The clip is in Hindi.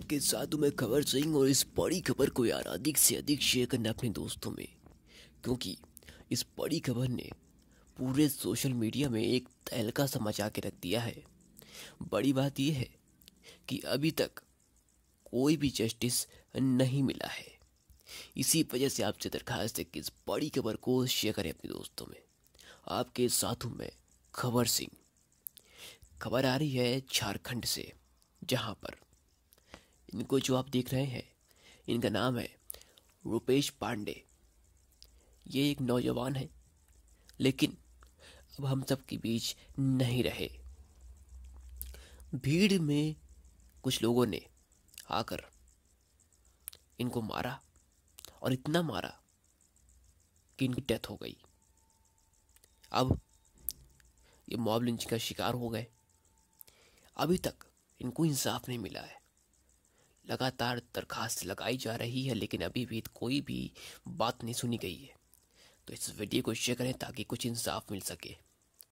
आपके साथ मैं खबर सिंह और इस बड़ी खबर को यार अधिक से अधिक शेयर करना अपने दोस्तों में क्योंकि इस बड़ी खबर ने पूरे सोशल मीडिया में एक तहलका सा मचा के रख दिया है बड़ी बात यह है कि अभी तक कोई भी जस्टिस नहीं मिला है इसी वजह से आपसे दरखास्त है कि इस बड़ी खबर को शेयर करें अपने दोस्तों में आपके साथ में खबर सिंह खबर आ रही है झारखंड से जहाँ पर इनको जो आप देख रहे हैं इनका नाम है रुपेश पांडे ये एक नौजवान है लेकिन अब हम सब के बीच नहीं रहे भीड़ में कुछ लोगों ने आकर इनको मारा और इतना मारा कि इनकी डेथ हो गई अब ये मॉब लिंच का शिकार हो गए अभी तक इनको इंसाफ नहीं मिला है लगातार दरखास्त लगाई जा रही है लेकिन अभी भी कोई भी बात नहीं सुनी गई है तो इस वीडियो को शेयर करें ताकि कुछ इंसाफ मिल सके